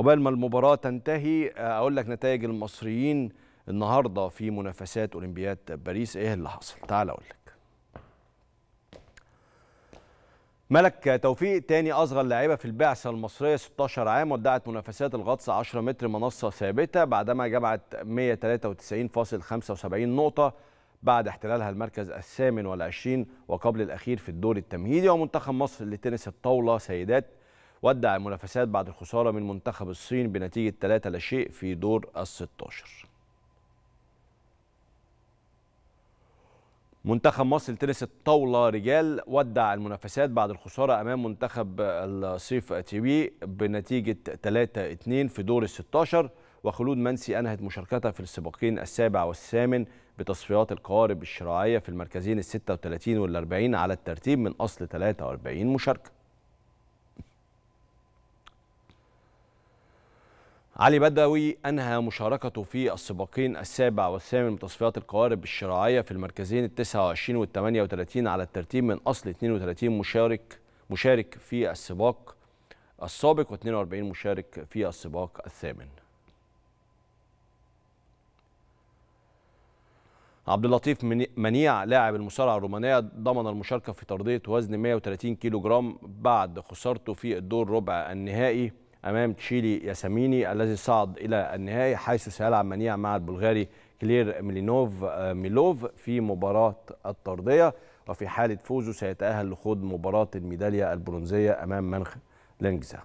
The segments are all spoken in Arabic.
عقبال ما المباراة تنتهي آه، أقول لك نتائج المصريين النهاردة في منافسات أولمبياد باريس إيه اللي حصل تعال أقول لك ملك توفيق تاني أصغر لاعبة في البعثة المصرية 16 عام ودعت منافسات الغطس 10 متر منصة ثابتة بعدما جمعت 193.75 نقطة بعد احتلالها المركز الثامن والعشرين وقبل الأخير في الدور التمهيدي ومنتخب مصر لتنس الطاولة سيدات ودع المنافسات بعد الخسارة من منتخب الصين بنتيجة 3 لا شيء في دور ال 16 منتخب مصر لتنس الطاولة رجال ودع المنافسات بعد الخسارة أمام منتخب الصيف تي بي بنتيجة 3-2 في دور ال 16 وخلود منسي أنهت مشاركتها في السباقين السابع والثامن بتصفيات القوارب الشراعية في المركزين ال 36 وال 40 على الترتيب من أصل 43 مشاركة علي بدوي أنهى مشاركته في السباقين السابع والثامن من تصفيات القوارب الشراعية في المركزين التسعة 29 وال 38 على الترتيب من أصل 32 مشارك مشارك في السباق السابق و42 مشارك في السباق الثامن. عبد اللطيف منيع لاعب المصارعه الرومانيه ضمن المشاركه في ترضيه وزن 130 كيلو جرام بعد خسارته في الدور ربع النهائي امام تشيلي ياسميني الذي صعد الى النهائي حيث سيلعب منيع مع البلغاري كلير ميلينوف آه، ميلوف في مباراه الطرديه وفي حاله فوزه سيتاهل لخوض مباراه الميداليه البرونزيه امام منخ لينجزا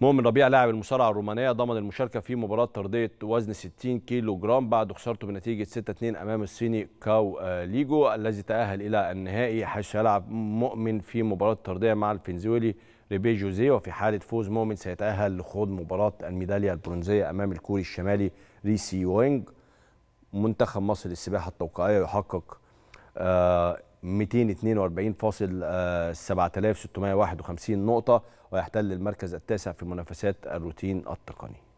مؤمن ربيع لاعب المصارعه الرومانيه ضمن المشاركه في مباراه ترضيه وزن 60 كيلو جرام بعد خسارته بنتيجه 6-2 امام الصيني كاو آه، ليجو الذي تاهل الى النهائي حيث يلعب مؤمن في مباراه ترضيه مع الفنزويلي ريبي جوزيه وفي حاله فوز مؤمن سيتاهل لخوض مباراه الميداليه البرونزيه امام الكوري الشمالي ريسي وينج منتخب مصر للسباحه التوقيعيه يحقق آه 242.7651 آه، نقطة ويحتل المركز التاسع في منافسات الروتين التقني